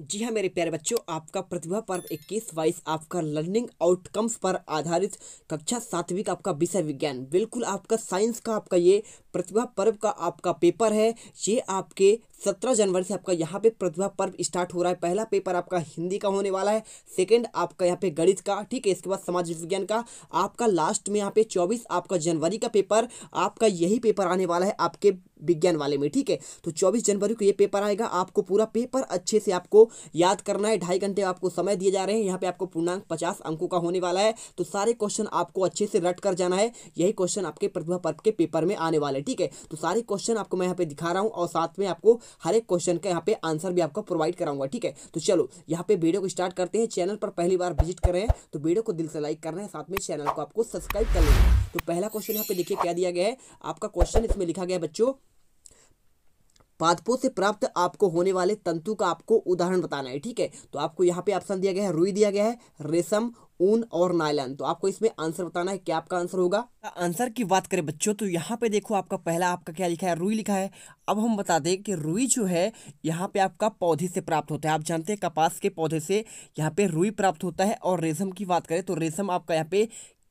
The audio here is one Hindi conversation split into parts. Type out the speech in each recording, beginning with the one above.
जी हाँ मेरे प्यारे बच्चों आपका प्रतिभा पर्व इक्कीस बाईस आपका लर्निंग आउटकम्स पर आधारित कक्षा सातवीं का आपका विषय विज्ञान बिल्कुल आपका साइंस का आपका ये प्रतिभा पर्व का आपका पेपर है ये आपके सत्रह जनवरी से आपका यहाँ पे प्रतिभा पर्व स्टार्ट हो रहा है पहला पेपर आपका हिंदी का होने वाला है सेकंड आपका यहाँ पे गणित का ठीक है इसके बाद समाज विज्ञान का आपका लास्ट में यहाँ पे चौबीस आपका जनवरी का पेपर आपका यही पेपर आने वाला है आपके विज्ञान वाले में ठीक है तो 24 जनवरी को ये पेपर आएगा आपको पूरा पेपर अच्छे से आपको याद करना है ढाई घंटे आपको समय दिए जा रहे हैं यहाँ पे आपको पूर्णांक 50 अंकों का होने वाला है तो सारे क्वेश्चन आपको अच्छे से रट कर जाना है यही क्वेश्चन आपके प्रतिभा पर्व के पेपर में आने वाले है ठीक है तो सारे क्वेश्चन आपको मैं यहाँ पे दिखा रहा हूँ और साथ में आपको हर एक क्वेश्चन का यहाँ पे आंसर भी आपको प्रोवाइड कराऊंगा ठीक है तो चलो यहाँ पे वीडियो को स्टार्ट करते हैं चैनल पर पहली बार विजिट कर रहे हैं तो वीडियो को दिल से लाइक कर रहे हैं साथ में चैनल को आपको सब्सक्राइब कर लेना तो पहला क्वेश्चन यहाँ पे देखिए क्या दिया गया है आपका क्वेश्चन इसमें लिखा गया बच्चों पादपों से प्राप्त आपको होने वाले तंतु का आपको उदाहरण बताना है ठीक है तो आपको यहाँ पे ऑप्शन दिया गया है रुई दिया गया है रेशम ऊन और नायलन तो आपको इसमें आंसर बताना है क्या आपका आंसर होगा हाँ, आंसर की बात करें बच्चों तो यहाँ पे देखो आपका पहला आपका क्या लिखा है रुई लिखा है अब हम बता दें कि रुई जो है यहाँ पे आपका पौधे से प्राप्त होता है आप जानते हैं कपास के पौधे से यहाँ पे रुई प्राप्त होता है और रेशम की बात करें तो रेशम आपका यहाँ पे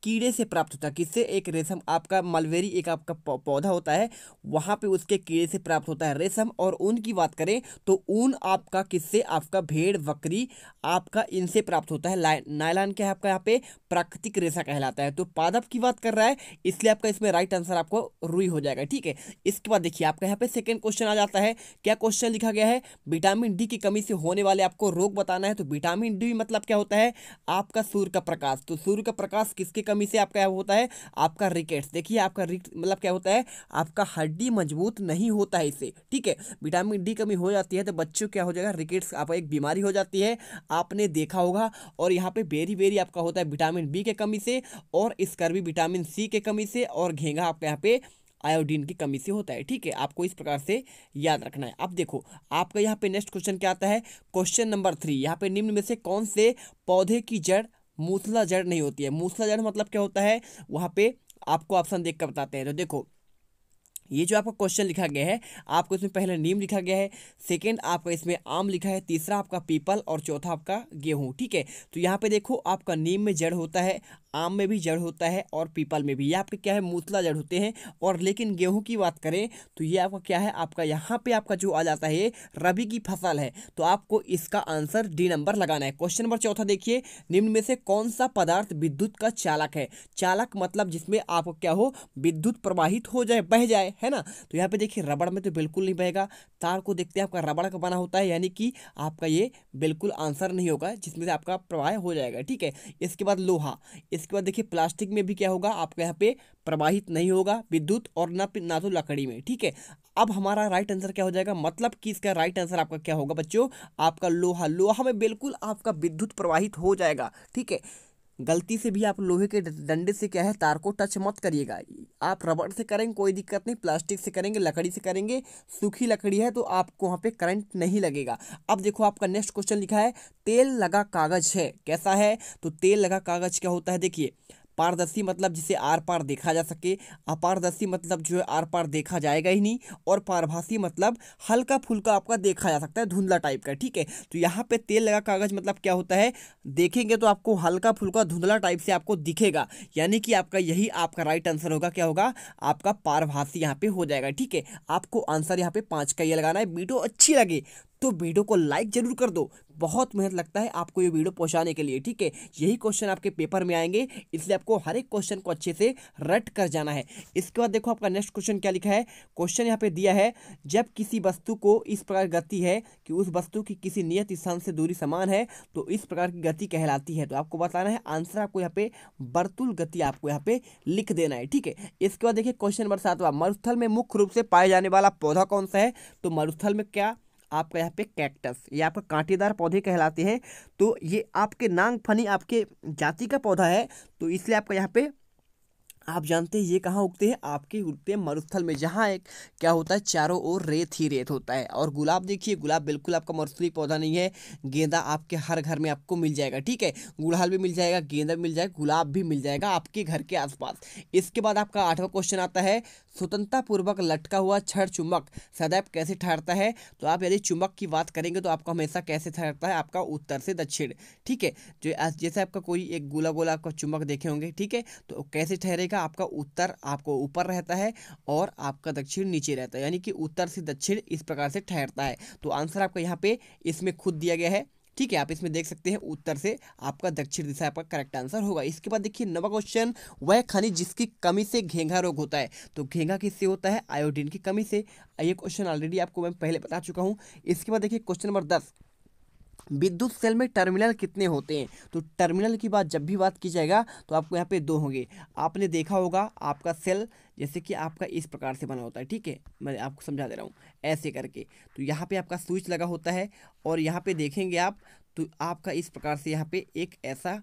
कीड़े से प्राप्त होता है किससे एक रेशम आपका मलबेरी एक आपका पौधा होता है वहाँ पे उसके कीड़े से प्राप्त होता है रेशम और ऊन की बात करें तो ऊन आपका किससे आपका भेड़ बकरी आपका इनसे प्राप्त होता है नायलान क्या है आपका यहाँ पे प्राकृतिक रेशा कहलाता है तो पादप की बात कर रहा है इसलिए आपका इसमें राइट आंसर आपको रुई हो जाएगा ठीक है इसके बाद देखिए आपका यहाँ पे सेकेंड क्वेश्चन आ जाता है क्या क्वेश्चन लिखा गया है विटामिन डी की कमी से होने वाले आपको रोग बताना है तो विटामिन डी मतलब क्या होता है आपका सूर्य का प्रकाश तो सूर्य का प्रकाश किसके कमी कमी से आपका होता है आपका रिकेट्स देखिए आपका मतलब क्या होता है आपका हड्डी मजबूत नहीं होता है इससे ठीक है विटामिन डी कमी हो जाती है तो बच्चों क्या हो जाएगा रिकेट्स आपका एक बीमारी हो जाती है आपने देखा होगा और यहाँ पे बेरी बेरी आपका होता है विटामिन बी के कमी से और स्कर्वी विटामिन सी के कमी से और घेंगा आपका यहाँ पे आयोडीन की कमी से होता है ठीक है आपको इस प्रकार से याद रखना है अब देखो आपका यहाँ पे नेक्स्ट क्वेश्चन क्या आता है क्वेश्चन नंबर थ्री यहाँ पे निम्न में से कौन से पौधे की जड़ मूसला जड़ नहीं होती है मूसला जड़ मतलब क्या होता है वहाँ पे आपको ऑप्शन देख कर बताते हैं तो देखो ये जो आपका क्वेश्चन लिखा गया है आपको इसमें पहले नीम लिखा गया है सेकंड आपका इसमें आम लिखा है तीसरा आपका पीपल और चौथा आपका गेहूं ठीक है तो यहाँ पे देखो आपका नीम में जड़ होता है आम में भी जड़ होता है और पीपल में भी ये आपके क्या है मूतला जड़ होते हैं और लेकिन गेहूँ की बात करें तो ये आपका क्या है आपका यहाँ पे आपका जो आ जाता है रबी की फसल है तो आपको इसका आंसर डी नंबर लगाना है क्वेश्चन नंबर चौथा देखिए निम्न में से कौन सा पदार्थ विद्युत का चालक है चालक मतलब जिसमें आपको क्या हो विद्युत प्रवाहित हो जाए बह जाए है ना तो यहाँ पे देखिए रबड़ में तो बिल्कुल नहीं बहेगा तार को देखते हैं आपका रबड़ का बना होता है यानी कि आपका ये बिल्कुल आंसर नहीं होगा जिसमें से आपका प्रवाह हो जाएगा ठीक है इसके बाद लोहा इस इसके बाद देखिए प्लास्टिक में भी क्या होगा आपका यहाँ पे प्रवाहित नहीं होगा विद्युत और ना ना तो लकड़ी में ठीक है अब हमारा राइट आंसर क्या हो जाएगा मतलब कि इसका राइट आंसर आपका क्या होगा बच्चों आपका लोहा लोहा में बिल्कुल आपका विद्युत प्रवाहित हो जाएगा ठीक है गलती से भी आप लोहे के डंडे से क्या है तार को टच मत करिएगा आप रबड़ से करेंगे कोई दिक्कत नहीं प्लास्टिक से करेंगे लकड़ी से करेंगे सूखी लकड़ी है तो आपको वहाँ पे करंट नहीं लगेगा अब देखो आपका नेक्स्ट क्वेश्चन लिखा है तेल लगा कागज है कैसा है तो तेल लगा कागज क्या होता है देखिए पारदर्शी मतलब जिसे आर पार देखा जा सके अपारदर्शी मतलब जो है आर पार देखा जाएगा ही नहीं और पारभासी मतलब हल्का फुल्का आपका देखा जा सकता है धुंधला टाइप का ठीक है तो यहाँ पे तेल लगा कागज मतलब क्या होता है देखेंगे तो आपको हल्का फुल्का धुंधला टाइप से आपको दिखेगा यानी कि आपका यही आपका राइट आंसर होगा क्या होगा आपका पारभासी यहाँ पे हो जाएगा ठीक है आपको आंसर यहाँ पे पाँच का ये लगाना है वीडियो अच्छी लगे तो वीडियो को लाइक जरूर कर दो बहुत मेहनत लगता है आपको ये वीडियो पहुंचाने के लिए ठीक है यही क्वेश्चन आपके पेपर में आएंगे इसलिए आपको हर एक क्वेश्चन को अच्छे से रट कर जाना है इसके बाद देखो आपका नेक्स्ट क्वेश्चन क्या लिखा है क्वेश्चन यहाँ पे दिया है जब किसी वस्तु को इस प्रकार गति है कि उस वस्तु की किसी नियत स्थान से दूरी समान है तो इस प्रकार की गति कहलाती है तो आपको बताना है आंसर आपको यहाँ पे बर्तुल गति आपको यहाँ पे लिख देना है ठीक है इसके बाद देखिए क्वेश्चन नंबर सातवा मरुस्थल में मुख्य रूप से पाए जाने वाला पौधा कौन सा है तो मरुस्थल में क्या आपका यहाँ पे कैक्टस ये आपका कांटेदार पौधे कहलाते हैं तो ये आपके नांग फनी आपके जाति का पौधा है तो इसलिए आपका यहाँ पे आप जानते हैं ये कहाँ उगते हैं आपके उगते हैं मरुस्थल में जहाँ एक क्या होता है चारों ओर रेत ही रेत होता है और गुलाब देखिए गुलाब बिल्कुल आपका मरुस्थली पौधा नहीं है गेंदा आपके हर घर में आपको मिल जाएगा ठीक है गुड़हल भी मिल जाएगा गेंदा भी मिल जाएगा गुलाब भी मिल जाएगा आपके घर के आसपास इसके बाद आपका आठवां क्वेश्चन आता है स्वतंत्रतापूर्वक लटका हुआ छड़ चुम्बक सदैव कैसे ठहरता है तो आप यदि चुम्बक की बात करेंगे तो आपका हमेशा कैसे ठहरता है आपका उत्तर से दक्षिण ठीक है जो जैसे आपका कोई एक गोला गोला आपका चुम्बक देखे होंगे ठीक है तो कैसे ठहरेगा रहेगा आपका उत्तर आपको ऊपर रहता है और आपका दक्षिण नीचे रहता है यानी कि उत्तर से दक्षिण इस प्रकार से ठहरता है तो आंसर आपका यहाँ पे इसमें खुद दिया गया है ठीक है आप इसमें देख सकते हैं उत्तर से आपका दक्षिण दिशा आपका करेक्ट आंसर होगा इसके बाद देखिए नवा क्वेश्चन वह खनिज जिसकी कमी से घेंघा रोग होता है तो घेंघा किससे होता है आयोडीन की कमी से ये क्वेश्चन ऑलरेडी आपको मैं पहले बता चुका हूँ इसके बाद देखिए क्वेश्चन नंबर दस विद्युत सेल में टर्मिनल कितने होते हैं तो टर्मिनल की बात जब भी बात की जाएगा तो आपको यहाँ पे दो होंगे आपने देखा होगा आपका सेल जैसे कि आपका इस प्रकार से बना होता है ठीक है मैं आपको समझा दे रहा हूँ ऐसे करके तो यहाँ पे आपका स्विच लगा होता है और यहाँ पे देखेंगे आप तो आपका इस प्रकार से यहाँ पे एक ऐसा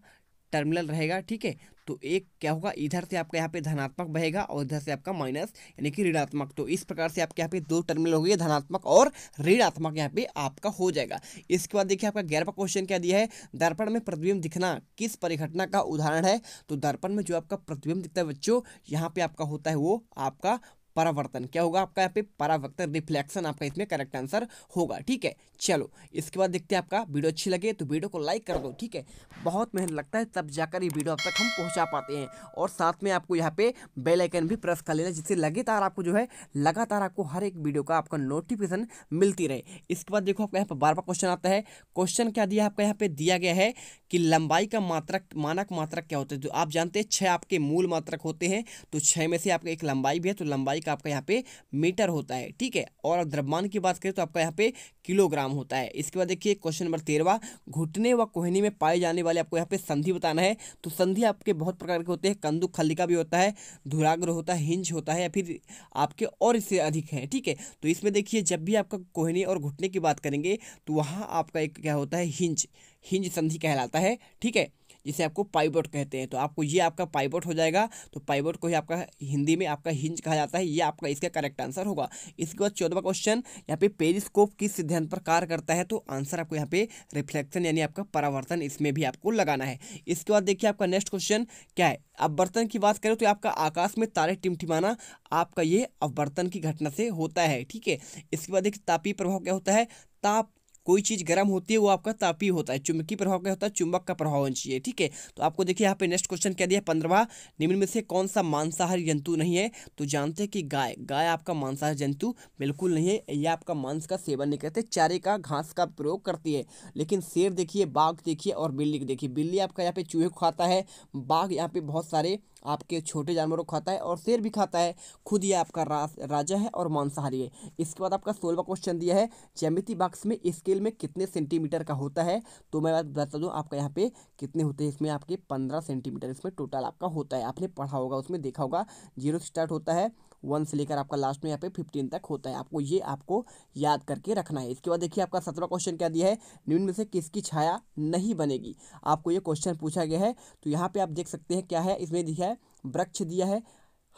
टर्मिनल रहेगा ठीक है तो एक क्या होगा इधर से आपका यहाँ पे धनात्मक बहेगा और इधर से आपका माइनस यानी कि ऋणात्मक तो इस प्रकार से आपके यहाँ पे दो टर्मिनल हो गए धनात्मक और ऋणात्मक यहाँ पे आपका हो जाएगा इसके बाद देखिए आपका ग्यारहवा क्वेश्चन क्या दिया है दर्पण में प्रतिबिंब दिखना किस परिघटना का उदाहरण है तो दर्पण में जो आपका प्रतिबिंब दिखता है बच्चों यहाँ पे आपका होता है वो आपका परावर्तन क्या होगा आपका यहाँ पे परावर्तन रिफ्लेक्शन आपका इसमें करेक्ट आंसर होगा ठीक है चलो इसके बाद देखते हैं आपका वीडियो अच्छी लगे तो वीडियो को लाइक कर दो ठीक है बहुत मेहनत लगता है तब जाकर ये वीडियो अब तक हम पहुँचा पाते हैं और साथ में आपको यहाँ पे बेल आइकन भी प्रेस कर लेना जिससे लगातार आपको जो है लगातार आपको हर एक वीडियो का आपका नोटिफिकेशन मिलती रहे इसके बाद देखो आपका यहाँ पर बार बार क्वेश्चन आता है क्वेश्चन क्या दिया आपका यहाँ पे दिया गया है कि लंबाई का मात्रक मानक मात्रक क्या होता है जो आप जानते हैं छः आपके मूल मात्रक होते हैं तो छः में से आपका एक लंबाई भी है तो लंबाई एक आपका यहाँ पे मीटर होता है ठीक है और द्रव्यमान की बात करें तो आपका यहाँ पे किलोग्राम होता है इसके बाद देखिए क्वेश्चन नंबर तेरवा घुटने व कोहनी में पाए जाने वाले आपको यहाँ पे संधि बताना है तो संधि आपके बहुत प्रकार के होते हैं कंदुक खलिका भी होता है धुराग्र होता है हिंज होता है या फिर आपके और इससे अधिक हैं ठीक है तो इसमें देखिए जब भी आपका कोहनी और घुटने की बात करेंगे तो वहाँ आपका एक क्या होता है हिंज हिंज संधि कहलाता है ठीक है जिसे आपको पाइबोट कहते हैं तो आपको ये आपका पाइबोट हो जाएगा तो पाइबोट को ही आपका हिंदी में आपका हिंज कहा जाता है ये आपका इसका करेक्ट आंसर होगा इसके बाद चौदवा क्वेश्चन यहाँ पे पेरिस्कोप किस सिद्धांत पर कार्य करता है तो आंसर आपको यहाँ पे रिफ्लेक्शन यानी आपका परावर्तन इसमें भी आपको लगाना है इसके बाद देखिए आपका नेक्स्ट क्वेश्चन क्या है अपवर्तन की बात करें तो आपका आकाश में तारे टिमटिमाना आपका ये अपवर्तन की घटना से होता है ठीक है इसके बाद एक तापी प्रभाव क्या होता है ताप कोई चीज़ गर्म होती है वो आपका तापी होता है चुंबकीय प्रभाव क्या होता है चुंबक का प्रभाव होना चाहिए ठीक है तो आपको देखिए यहाँ पे नेक्स्ट क्वेश्चन क्या दिया पंद्रवा निम्न में से कौन सा मांसाहारी जंतु नहीं है तो जानते हैं कि गाय गाय आपका मांसाहारी जंतु बिल्कुल नहीं है यह आपका मांस का सेवन नहीं करते चारे का घास का प्रयोग करती है लेकिन शेर देखिए बाघ देखिए और बिल्ली देखिए बिल्ली आपका यहाँ पे चूहे खाता है बाघ यहाँ पे बहुत सारे आपके छोटे जानवरों को खाता है और शेर भी खाता है खुद ये आपका रा, राजा है और मांसाहारी है इसके बाद आपका सोलवा क्वेश्चन दिया है जैमिति बॉक्स में स्केल में कितने सेंटीमीटर का होता है तो मैं बात दूँ आपका यहाँ पे कितने होते हैं इसमें आपके पंद्रह सेंटीमीटर इसमें टोटल आपका होता है आपने पढ़ा होगा उसमें देखा होगा जीरो से स्टार्ट होता है वन से लेकर आपका लास्ट में यहाँ पे फिफ्टीन तक होता है आपको ये आपको याद करके रखना है इसके बाद देखिए आपका सत्रह क्वेश्चन क्या दिया है निम्न में से किसकी छाया नहीं बनेगी आपको ये क्वेश्चन पूछा गया है तो यहाँ पे आप देख सकते हैं क्या है इसमें दिया है वृक्ष दिया है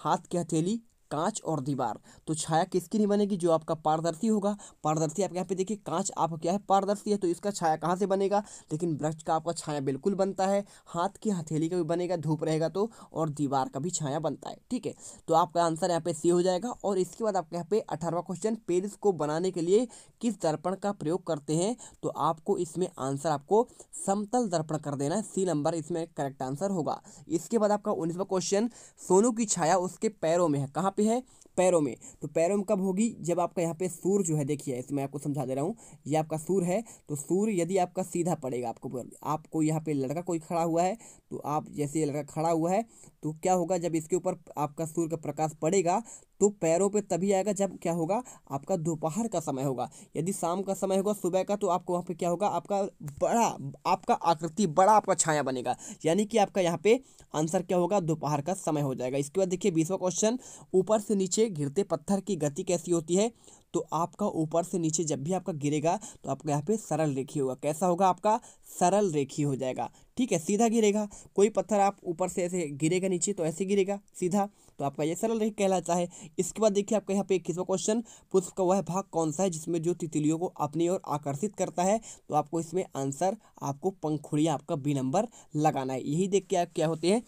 हाथ की हथेली कांच और दीवार तो छाया किसकी नहीं बनेगी जो आपका पारदर्शी होगा पारदर्शी आप यहाँ पे देखिए कांच आप क्या है पारदर्शी है तो इसका छाया कहाँ से बनेगा लेकिन वृक्ष का आपका छाया बिल्कुल बनता है हाथ की हथेली का भी बनेगा धूप रहेगा तो और दीवार का भी छाया बनता है ठीक है तो आपका आंसर यहाँ पे सी हो जाएगा और इसके बाद आपके यहाँ पे अठारवा क्वेश्चन पेरिस को बनाने के लिए किस दर्पण का प्रयोग करते हैं तो आपको इसमें आंसर आपको समतल दर्पण कर देना है सी नंबर इसमें करेक्ट आंसर होगा इसके बाद आपका उन्नीसवा क्वेश्चन सोनू की छाया उसके पैरों में है कहाँ पे है पैरों में तो पैरों में कब होगी जब आपका यहाँ पे सूर जो है देखिए इसमें आपको समझा दे रहा हूँ ये आपका सूर है तो सूर यदि आपका सीधा पड़ेगा आपको आपको यहाँ पे लड़का कोई खड़ा हुआ है तो आप जैसे लड़का खड़ा हुआ है तो क्या होगा जब इसके ऊपर आपका सूर्य का प्रकाश पड़ेगा तो पैरों पे तभी आएगा जब क्या होगा आपका दोपहर का समय होगा यदि शाम का समय होगा सुबह का तो आपको वहाँ पे क्या होगा आपका बड़ा आपका आकृति बड़ा आपका छाया बनेगा यानी कि आपका यहाँ पे आंसर क्या होगा दोपहर का समय हो जाएगा इसके बाद देखिए बीसवा क्वेश्चन ऊपर से नीचे गिरते पत्थर की गति कैसी होती है तो आपका ऊपर से नीचे जब भी आपका गिरेगा तो आपका यहाँ पे सरल रेखी होगा कैसा होगा आपका सरल रेखी हो जाएगा ठीक है सीधा गिरेगा कोई पत्थर आप ऊपर से ऐसे गिरेगा नीचे तो ऐसे गिरेगा सीधा तो आपका ये सरल रेखी कहलाता है इसके बाद देखिए आपका यहाँ पे इक्कीसवा क्वेश्चन पुष्प का वह भाग कौन सा है जिसमें जो तितलियों को अपनी ओर आकर्षित करता है तो आपको इसमें आंसर आपको पंखुड़िया आपका बी नंबर लगाना है यही देख के आप क्या होते हैं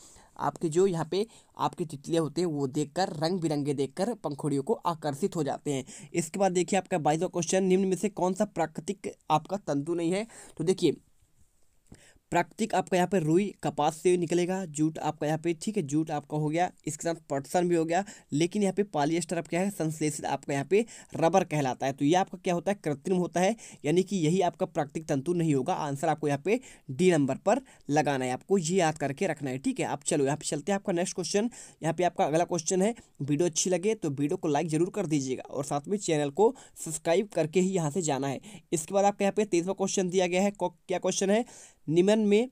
आपके जो यहाँ पे आपके तितलियाँ होते हैं वो देखकर रंग बिरंगे देखकर पंखुड़ियों को आकर्षित हो जाते हैं इसके बाद देखिए आपका बाईसवा क्वेश्चन निम्न में से कौन सा प्राकृतिक आपका तंतु नहीं है तो देखिए प्राकृतिक आपका यहाँ पे रुई कपास से निकलेगा जूट आपका यहाँ पे ठीक है जूट आपका हो गया इसके साथ पटसन भी हो गया लेकिन यहाँ पे पॉलिएस्टर आपका है संश्लेषित आपका यहाँ पे रबर कहलाता है तो ये आपका क्या होता है कृत्रिम होता है यानी कि यही आपका प्राकृतिक तंतु नहीं होगा आंसर आपको यहाँ पे डी नंबर पर लगाना है आपको ये याद करके रखना है ठीक है आप चलो यहाँ पे चलते हैं आपका नेक्स्ट क्वेश्चन यहाँ पे आपका अगला क्वेश्चन है वीडियो अच्छी लगे तो वीडियो को लाइक जरूर कर दीजिएगा और साथ में चैनल को सब्सक्राइब करके ही यहाँ से जाना है इसके बाद आपका यहाँ पे तेईसवा क्वेश्चन दिया गया है क्या क्वेश्चन है निम्न में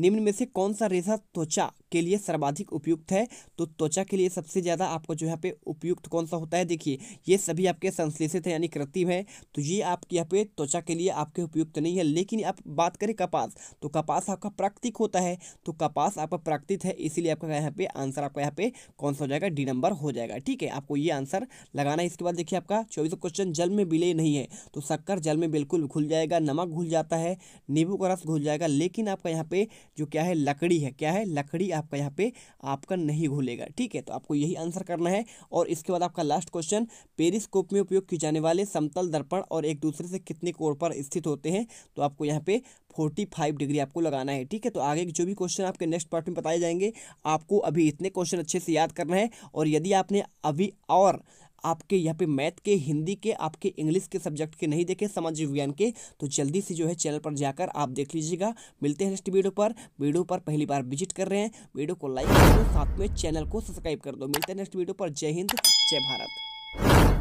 निम्न में से कौन सा रेशा त्वचा के लिए सर्वाधिक उपयुक्त है तो त्वचा के लिए सबसे ज़्यादा आपको जो यहाँ पे उपयुक्त कौन सा होता है देखिए ये सभी आपके संश्लेषित है यानी कृत्रिम है तो ये आपके यहाँ पे त्वचा के लिए आपके उपयुक्त नहीं है लेकिन आप बात करें कपास तो कपास आपका प्राकृतिक होता है तो कपास आपका प्राकृतिक है इसीलिए आपका यहाँ पे आंसर आपका यहाँ पे कौन सा हो जाएगा डी नंबर हो जाएगा ठीक है आपको ये आंसर लगाना है इसके बाद देखिए आपका चौबीसों क्वेश्चन जल में बिले नहीं है तो शक्कर जल में बिल्कुल घुल जाएगा नमक घुल जाता है नींबू का रस घुल जाएगा लेकिन आपका यहाँ पे जो क्या है लकड़ी है क्या है लकड़ी आप आपका यहाँ पे आपका नहीं घुलेगा ठीक है तो आपको यही आंसर करना है और इसके बाद आपका लास्ट क्वेश्चन पेरिस्कोप में उपयोग किए जाने वाले समतल दर्पण और एक दूसरे से कितने कोण पर स्थित होते हैं तो आपको यहाँ पे फोर्टी फाइव डिग्री आपको लगाना है ठीक है तो आगे जो भी क्वेश्चन आपके नेक्स्ट पार्ट में बताए जाएंगे आपको अभी इतने क्वेश्चन अच्छे से याद करना है और यदि आपने अभी और आपके यहाँ पे मैथ के हिंदी के आपके इंग्लिश के सब्जेक्ट के नहीं देखे समाज विज्ञान के तो जल्दी से जो है चैनल पर जाकर आप देख लीजिएगा मिलते हैं नेक्स्ट वीडियो पर वीडियो पर पहली बार विजिट कर रहे हैं वीडियो को लाइक कर दो साथ में चैनल को सब्सक्राइब कर दो मिलते हैं नेक्स्ट वीडियो पर जय हिंद जय भारत